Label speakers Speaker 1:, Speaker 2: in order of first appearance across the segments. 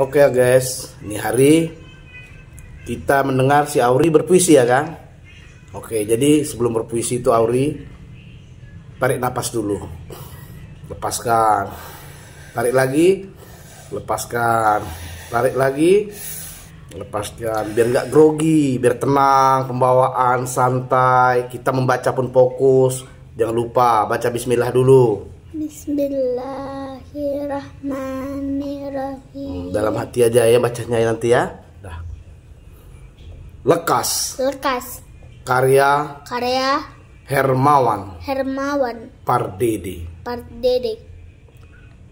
Speaker 1: Oke okay, ya, guys, ini hari kita mendengar si Auri berpuisi ya kan? Oke, okay, jadi sebelum berpuisi itu Auri tarik napas dulu. Lepaskan. Tarik lagi, lepaskan. Tarik lagi, lepaskan biar nggak grogi, biar tenang, pembawaan santai, kita membaca pun fokus. Jangan lupa baca bismillah dulu.
Speaker 2: Bismillah. Bismillahirrahmanirrahim. Dalam hati aja ya bacanya
Speaker 1: ya nanti ya. Dah. Lekas.
Speaker 2: Lekas.
Speaker 1: Karya. Karya. Hermawan.
Speaker 2: Hermawan.
Speaker 1: Pardede.
Speaker 2: Pardede.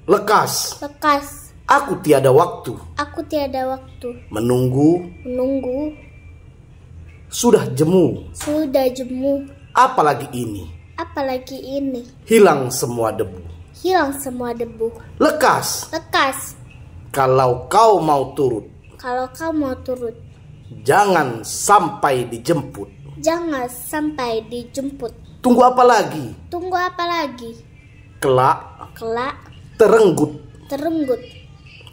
Speaker 1: Lekas.
Speaker 2: Lekas.
Speaker 1: Aku tiada waktu.
Speaker 2: Aku tiada waktu.
Speaker 1: Menunggu.
Speaker 2: Menunggu.
Speaker 1: Sudah jemu.
Speaker 2: Sudah jemu.
Speaker 1: Apalagi ini.
Speaker 2: Apalagi ini.
Speaker 1: Hilang semua debu.
Speaker 2: Hilang semua debu.
Speaker 1: Lekas.
Speaker 2: Lekas.
Speaker 1: Kalau kau mau turut.
Speaker 2: Kalau kau mau turut.
Speaker 1: Jangan sampai dijemput.
Speaker 2: Jangan sampai dijemput.
Speaker 1: Tunggu apa lagi?
Speaker 2: Tunggu apa lagi?
Speaker 1: Kelak. Kelak. Terenggut. Terenggut.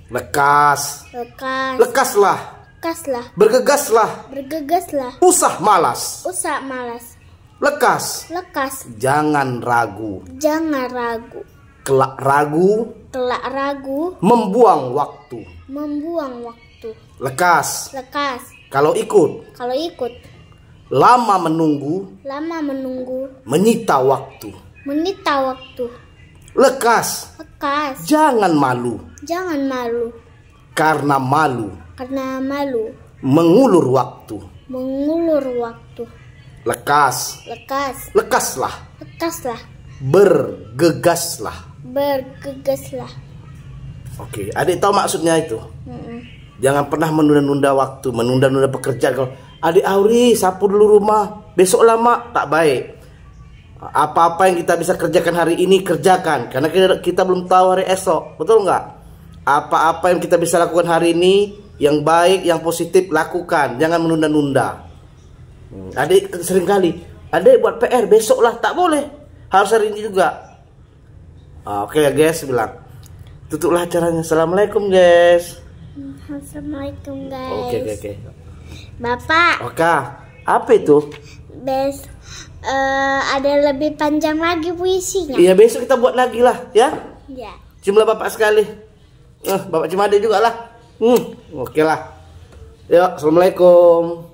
Speaker 1: Lekas.
Speaker 2: Lekas. Lekaslah. Lekaslah. Bergegaslah. Bergegaslah.
Speaker 1: Usah malas.
Speaker 2: Usah malas.
Speaker 1: Lekas. Lekas. Jangan ragu.
Speaker 2: Jangan ragu
Speaker 1: kelak ragu
Speaker 2: kelak ragu
Speaker 1: membuang waktu
Speaker 2: membuang waktu
Speaker 1: lekas lekas kalau ikut kalau ikut lama menunggu
Speaker 2: lama menunggu
Speaker 1: menyita waktu
Speaker 2: menyita waktu
Speaker 1: lekas lekas jangan malu
Speaker 2: jangan malu
Speaker 1: karena malu
Speaker 2: karena malu
Speaker 1: mengulur waktu
Speaker 2: mengulur waktu
Speaker 1: lekas
Speaker 2: lekas
Speaker 1: lekaslah
Speaker 2: lekaslah
Speaker 1: bergegaslah
Speaker 2: bergegaslah.
Speaker 1: Oke, okay. adik tahu maksudnya itu. Mm-mm. Jangan pernah menunda-nunda waktu, menunda-nunda pekerjaan. Kalau adik Auri sapu dulu rumah, besok lama tak baik. Apa-apa yang kita bisa kerjakan hari ini kerjakan, karena kita, belum tahu hari esok, betul nggak? Apa-apa yang kita bisa lakukan hari ini yang baik, yang positif lakukan, jangan menunda-nunda. Hmm. Adik sering kali, adik buat PR besok lah tak boleh, harus hari ini juga Oke okay, ya guys, bilang. Tutuplah acaranya. Assalamualaikum guys.
Speaker 2: Assalamualaikum guys. Oke okay, oke okay, oke. Bapak.
Speaker 1: Oke. Apa itu?
Speaker 2: Bes. Uh, ada lebih panjang lagi puisinya. Iya
Speaker 1: besok kita buat lagi lah ya. Iya. Jumlah bapak sekali. Uh, bapak cuma ada juga lah. Hmm, oke lah. Yuk, assalamualaikum.